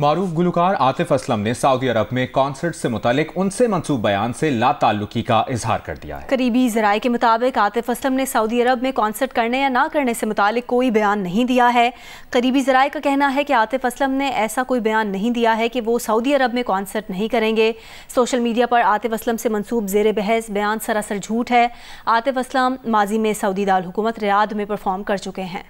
मरूफ गुलकार आतिफ असलम ने सऊदी अरब में कॉन्सर्ट से मुतलिक उनसे मनसूब बयान से लाताल्लुकी का इजहार कर दिया है करीबी जराये के मुताबिक आतिफ असलम ने सऊदी अरब में कॉन्सर्ट करने या ना करने से मुतलिक कोई बयान नहीं दिया है करीबी जराये का कहना है कि आतिफ असलम ने ऐसा कोई बयान नहीं दिया है कि वो सऊदी अरब में कॉन्सर्ट नहीं करेंगे सोशल मीडिया पर आतिफ असलम से मनसूब जेर बहस बयान सरासर झूठ है आतिफ असलम माजी में सऊदी दारकूमत रियाद में परफॉर्म कर चुके हैं